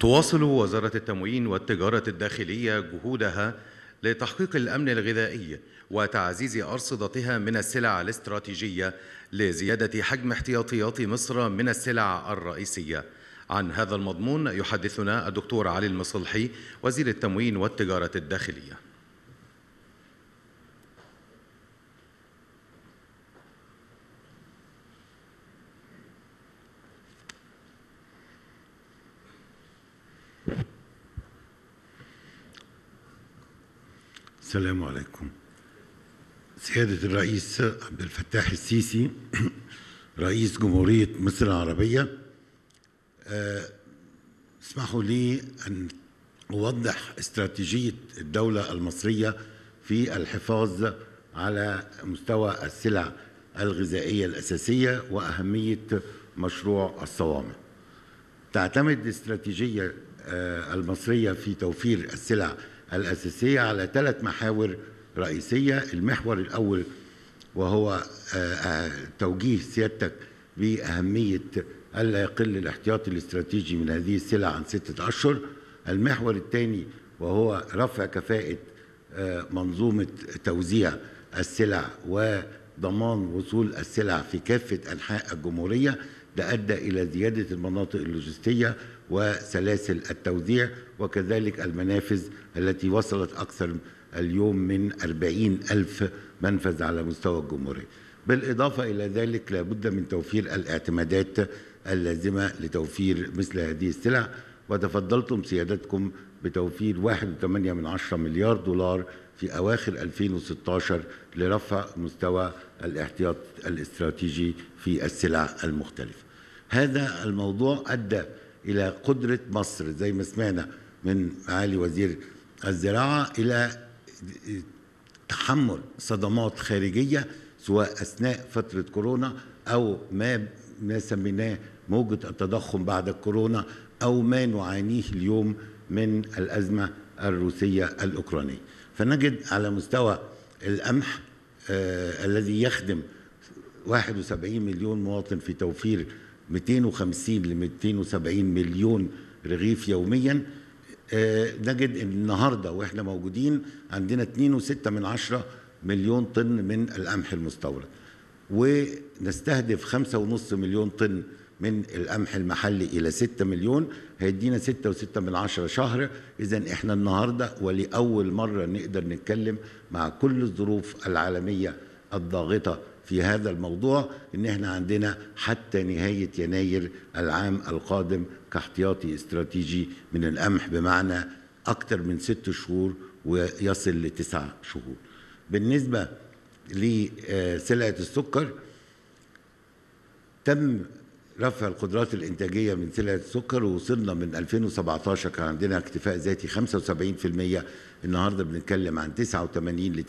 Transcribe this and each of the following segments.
تواصل وزارة التموين والتجارة الداخلية جهودها لتحقيق الأمن الغذائي وتعزيز أرصدتها من السلع الاستراتيجية لزيادة حجم احتياطيات مصر من السلع الرئيسية عن هذا المضمون يحدثنا الدكتور علي المصلحي وزير التموين والتجارة الداخلية السلام عليكم سيادة الرئيس عبد الفتاح السيسي رئيس جمهورية مصر العربية آه، اسمحوا لي أن أوضح استراتيجية الدولة المصرية في الحفاظ على مستوى السلع الغذائية الأساسية وأهمية مشروع الصوامع تعتمد الاستراتيجية آه، المصرية في توفير السلع الأساسية على ثلاث محاور رئيسية المحور الأول وهو آه، آه، توجيه سيادتك بأهمية ألا يقل الاحتياطي الاستراتيجي من هذه السلع عن ستة أشهر المحور الثاني وهو رفع كفاءة آه، منظومة توزيع السلع وضمان وصول السلع في كافة أنحاء الجمهورية ده أدى إلى زيادة المناطق اللوجستية وسلاسل التوزيع وكذلك المنافذ التي وصلت أكثر اليوم من 40 ألف منفذ على مستوى الجمهورية بالإضافة إلى ذلك لابد من توفير الاعتمادات اللازمة لتوفير مثل هذه السلع وتفضلتم سيادتكم بتوفير 1.8 من مليار دولار في أواخر 2016 لرفع مستوى الاحتياط الاستراتيجي في السلع المختلفة هذا الموضوع أدى إلى قدرة مصر زي ما سمعنا من معالي وزير الزراعة إلى تحمل صدمات خارجية سواء أثناء فترة كورونا أو ما ما سميناه موجة التضخم بعد الكورونا أو ما نعانيه اليوم من الأزمة الروسية الأوكرانية فنجد على مستوى القمح آه الذي يخدم 71 مليون مواطن في توفير 250 ل 270 مليون رغيف يوميا آه، نجد ان النهارده واحنا موجودين عندنا 2.6 من 10 مليون طن من القمح المستورد ونستهدف 5.5 مليون طن من القمح المحلي الى 6 مليون هيدينا 6.6 من 10 شهر اذا احنا النهارده ولاول مره نقدر نتكلم مع كل الظروف العالميه الضاغطه في هذا الموضوع ان احنا عندنا حتى نهايه يناير العام القادم كاحتياطي استراتيجي من القمح بمعنى اكثر من ست شهور ويصل لتسع شهور. بالنسبه لسلعه السكر تم رفع القدرات الإنتاجية من سلع السكر ووصلنا من 2017 كان عندنا اكتفاء ذاتي 75% النهارده بنتكلم عن 89 ل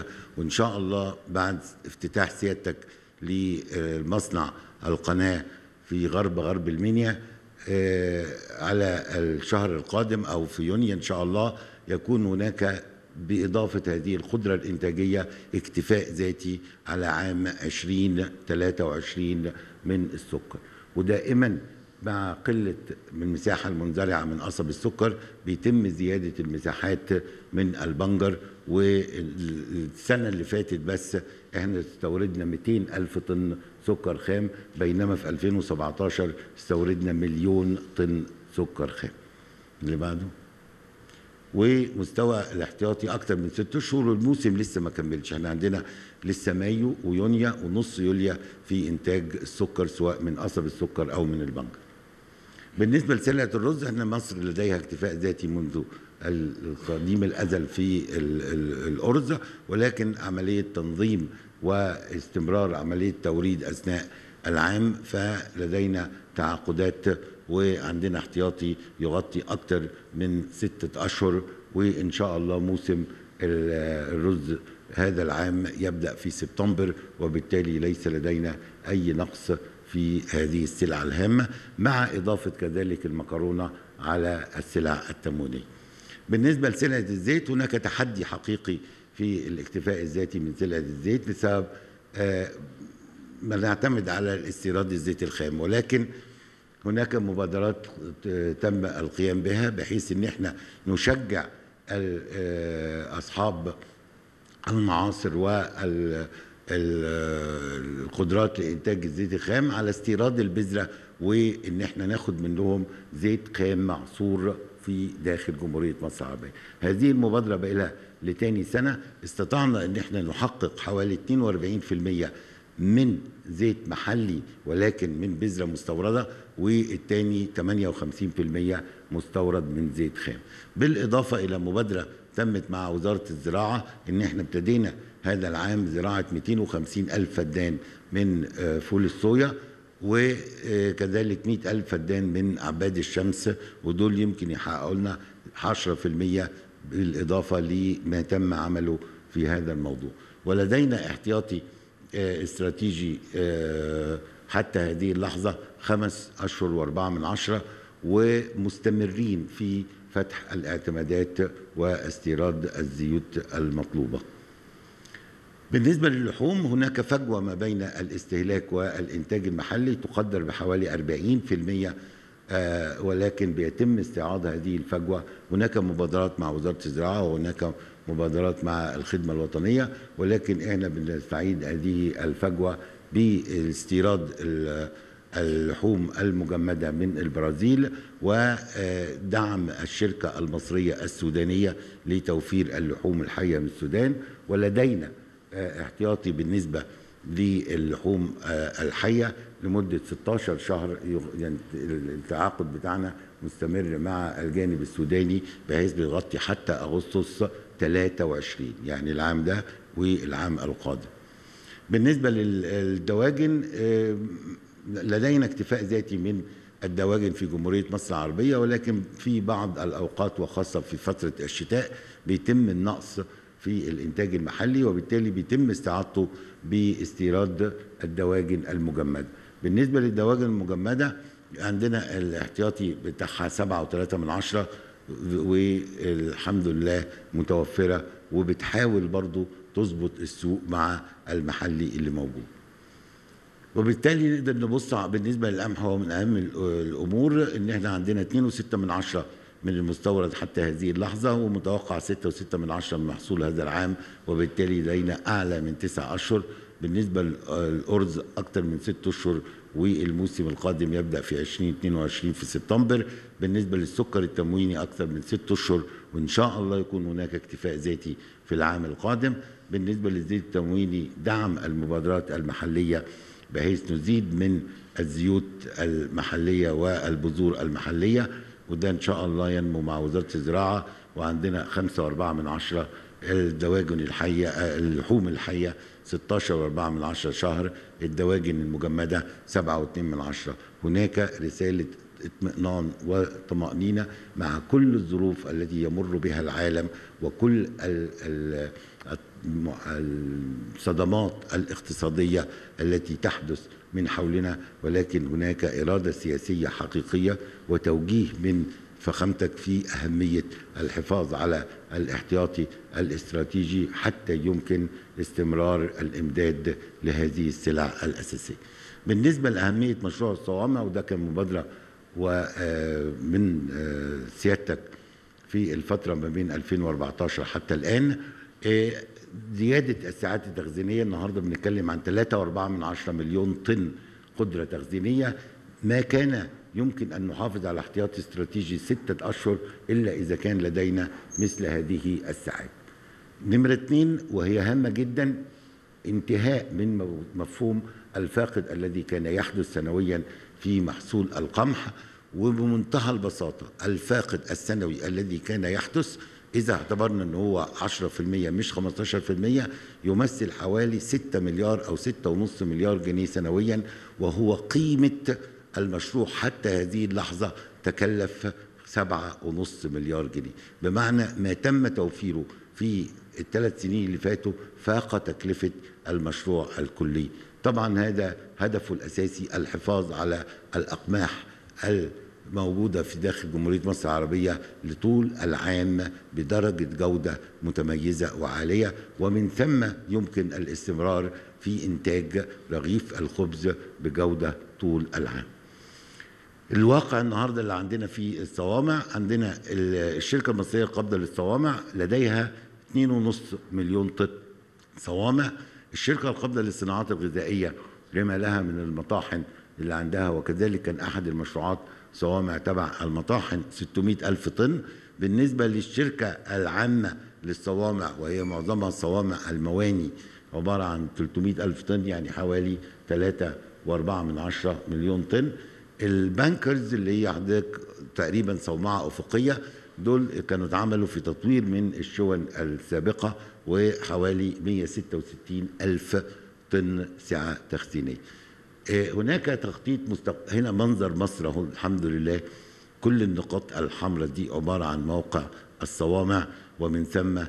90% وإن شاء الله بعد افتتاح سيادتك لمصنع القناة في غرب غرب المنيا آه، على الشهر القادم أو في يونيو إن شاء الله يكون هناك بإضافة هذه القدرة الإنتاجية اكتفاء ذاتي على عام 2023 من السكر ودائما مع قلة من المساحة المنزرعة من قصب السكر بيتم زيادة المساحات من البنجر والسنة اللي فاتت بس احنا استوردنا 200 ألف طن سكر خام بينما في 2017 استوردنا مليون طن سكر خام اللي بعده ومستوى الاحتياطي اكتر من ست شهور والموسم لسه ما كملش احنا عندنا لسه مايو ويونيو ونص يوليو في انتاج السكر سواء من قصب السكر او من البنك بالنسبه لسلعه الرز احنا مصر لديها اكتفاء ذاتي منذ القديم الازل في الارز ولكن عمليه تنظيم واستمرار عمليه توريد اثناء العام فلدينا تعاقدات وعندنا احتياطي يغطي أكثر من ستة أشهر وإن شاء الله موسم الرز هذا العام يبدأ في سبتمبر وبالتالي ليس لدينا أي نقص في هذه السلع الهامة مع إضافة كذلك المكرونة على السلع التموينية بالنسبة لسلعة الزيت هناك تحدي حقيقي في الاكتفاء الذاتي من سلعة الزيت بسبب آه، ما نعتمد على الاستيراد الزيت الخام ولكن هناك مبادرات تم القيام بها بحيث ان احنا نشجع آه، اصحاب المعاصر والقدرات لانتاج الزيت الخام على استيراد البذره وان احنا ناخد منهم زيت خام معصور في داخل جمهوريه مصر العربيه. هذه المبادره بقى لها لتاني سنه استطعنا ان احنا نحقق حوالي 42% من زيت محلي ولكن من بذرة مستوردة والتاني 58% مستورد من زيت خام بالإضافة إلى مبادرة تمت مع وزارة الزراعة إن إحنا ابتدينا هذا العام زراعة 250 ألف فدان من آه، فول الصويا وكذلك 100 ألف فدان من عباد الشمس ودول يمكن يحققوا لنا 10% بالإضافة لما تم عمله في هذا الموضوع ولدينا احتياطي آه، استراتيجي آه، حتى هذه اللحظة خمس أشهر وأربعة من عشرة ومستمرين في فتح الاعتمادات واستيراد الزيوت المطلوبة بالنسبة للحوم هناك فجوة ما بين الاستهلاك والإنتاج المحلي تقدر بحوالي 40% آه، ولكن بيتم استعاض هذه الفجوة هناك مبادرات مع وزارة الزراعة وهناك مبادرات مع الخدمة الوطنية ولكن احنا بنستعيد هذه الفجوة باستيراد اللحوم المجمدة من البرازيل ودعم الشركة المصرية السودانية لتوفير اللحوم الحية من السودان ولدينا احتياطي بالنسبة للحوم الحية لمدة 16 شهر يعني التعاقد بتاعنا مستمر مع الجانب السوداني بحيث بيغطي حتى أغسطس 23 يعني العام ده والعام القادم بالنسبة للدواجن آه، لدينا اكتفاء ذاتي من الدواجن في جمهورية مصر العربية ولكن في بعض الأوقات وخاصة في فترة الشتاء بيتم النقص في الإنتاج المحلي وبالتالي بيتم استعادته باستيراد الدواجن المجمدة بالنسبة للدواجن المجمدة عندنا الاحتياطي بتاعها 7.3 من عشرة والحمد لله متوفرة وبتحاول برضو تظبط السوق مع المحلي اللي موجود وبالتالي نقدر نبص بالنسبه للقمح هو من اهم الامور ان احنا عندنا 2.6 من عشرة من المستورد حتى هذه اللحظه ومتوقع 6.6 من عشرة من محصول هذا العام وبالتالي لدينا اعلى من 9 اشهر بالنسبه للارز اكثر من 6 اشهر والموسم القادم يبدا في 2022 في سبتمبر بالنسبه للسكر التمويني اكثر من ست اشهر وان شاء الله يكون هناك اكتفاء ذاتي في العام القادم بالنسبه للزيت التمويني دعم المبادرات المحليه بحيث نزيد من الزيوت المحليه والبذور المحليه وده ان شاء الله ينمو مع وزاره الزراعه وعندنا 5.4 من عشرة الدواجن الحيه اللحوم الحيه 16.4 من عشرة شهر الدواجن المجمدة 7.2 من عشرة هناك رسالة اطمئنان وطمأنينة مع كل الظروف التي يمر بها العالم وكل الصدمات الاقتصادية التي تحدث من حولنا ولكن هناك إرادة سياسية حقيقية وتوجيه من فخامتك في أهمية الحفاظ على الاحتياطي الاستراتيجي حتى يمكن استمرار الإمداد لهذه السلع الأساسية بالنسبة لأهمية مشروع الصوامع وده كان مبادرة ومن آه، آه، سيادتك في الفترة ما بين 2014 حتى الآن آه، زيادة الساعات التخزينية النهاردة بنتكلم عن 3.4 من 10 مليون طن قدرة تخزينية ما كان يمكن أن نحافظ على احتياطي استراتيجي ستة أشهر إلا إذا كان لدينا مثل هذه الساعات نمرة اثنين وهي هامة جدا انتهاء من مفهوم الفاقد الذي كان يحدث سنويا في محصول القمح وبمنتهى البساطة الفاقد السنوي الذي كان يحدث إذا اعتبرنا أنه هو 10% مش 15% يمثل حوالي 6 مليار أو 6.5 مليار جنيه سنويا وهو قيمة المشروع حتى هذه اللحظة تكلف سبعة ونص مليار جنيه بمعنى ما تم توفيره في الثلاث سنين اللي فاتوا فاق تكلفة المشروع الكلي طبعا هذا هدفه الأساسي الحفاظ على الأقماح الموجودة في داخل جمهورية مصر العربية لطول العام بدرجة جودة متميزة وعالية ومن ثم يمكن الاستمرار في إنتاج رغيف الخبز بجودة طول العام الواقع النهارده اللي عندنا في الصوامع عندنا الشركه المصريه القابضه للصوامع لديها 2.5 مليون طن صوامع الشركه القابضه للصناعات الغذائيه لما لها من المطاحن اللي عندها وكذلك كان احد المشروعات صوامع تبع المطاحن 600 الف طن بالنسبه للشركه العامه للصوامع وهي معظمها صوامع المواني عباره عن 300 الف طن يعني حوالي 3.4 من 10 مليون طن البانكرز اللي هي حضرتك تقريبا صومعه افقيه دول كانوا اتعملوا في تطوير من الشون السابقه وحوالي 166 الف طن سعه تخزينيه. آه، هناك تخطيط مستق... هنا منظر مصر اهو الحمد لله كل النقاط الحمراء دي عباره عن موقع الصوامع ومن ثم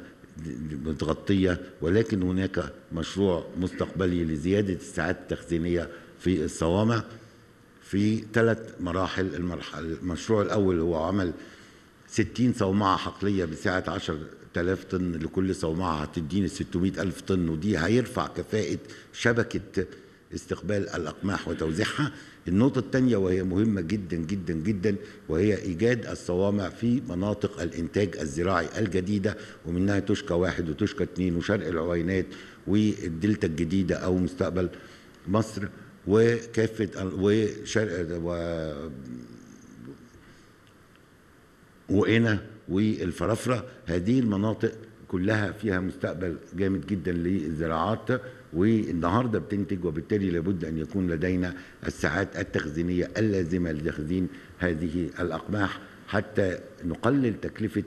متغطيه ولكن هناك مشروع مستقبلي لزياده الساعات التخزينيه في الصوامع في ثلاث مراحل المرحلة المشروع الأول هو عمل 60 صومعة حقلية بسعة 10000 طن لكل صومعة هتديني 600000 طن ودي هيرفع كفاءة شبكة استقبال الأقماح وتوزيعها النقطة الثانية وهي مهمة جدا جدا جدا وهي إيجاد الصوامع في مناطق الإنتاج الزراعي الجديدة ومنها توشكا واحد وتوشكا اثنين وشرق العوينات والدلتا الجديدة أو مستقبل مصر وكافه وشرق و وقنا والفرافره هذه المناطق كلها فيها مستقبل جامد جدا للزراعات والنهارده بتنتج وبالتالي لابد ان يكون لدينا الساعات التخزينيه اللازمه لتخزين هذه الاقماح حتى نقلل تكلفة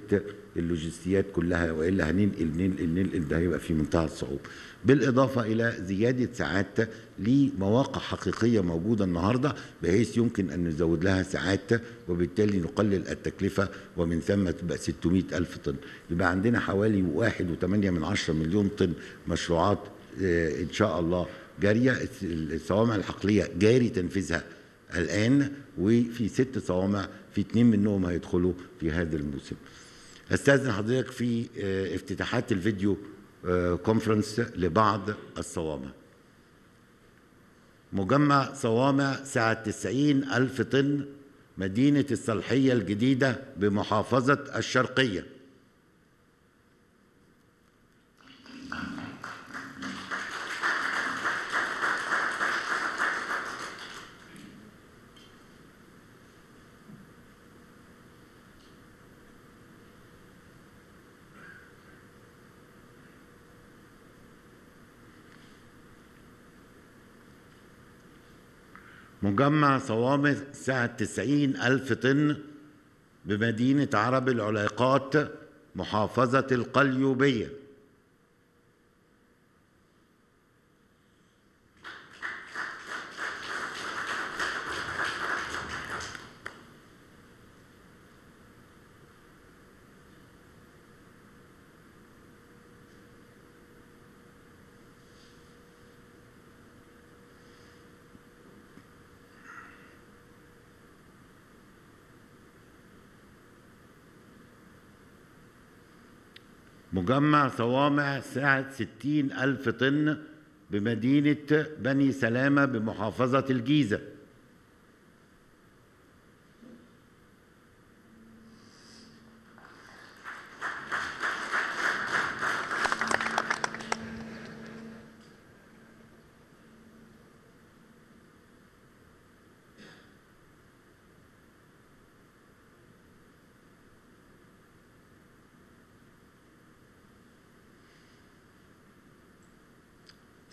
اللوجستيات كلها وإلا هننقل ننقل ننقل ده هيبقى في منتهى الصعوبة بالإضافة إلى زيادة ساعات لمواقع حقيقية موجودة النهاردة بحيث يمكن أن نزود لها ساعات وبالتالي نقلل التكلفة ومن ثم تبقى 600 ألف طن يبقى عندنا حوالي 1.8 من 10 مليون طن مشروعات آه، إن شاء الله جارية الصوامع الحقلية جاري تنفيذها الآن وفي ست صوامع في اتنين منهم هيدخلوا في هذا الموسم استاذن حضرتك في آه، افتتاحات الفيديو كونفرنس آه، لبعض الصوامع مجمع صوامع ساعة 90 ألف طن مدينة الصالحية الجديدة بمحافظة الشرقية مجمع صوامع سعة 90 ألف طن بمدينة عرب العلاقات محافظة القليوبية مجمع صوامع سعة ستين ألف طن بمدينة بني سلامة بمحافظة الجيزة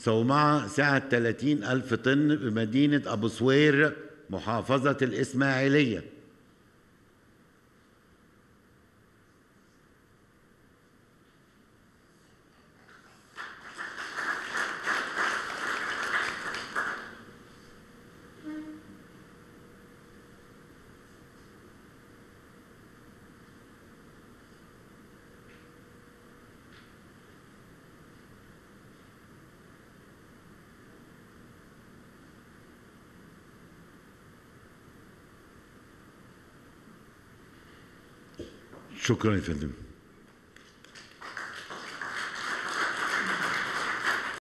صومعة سعة 30 ألف طن بمدينة أبو سوير محافظة الإسماعيلية Şükran efendim.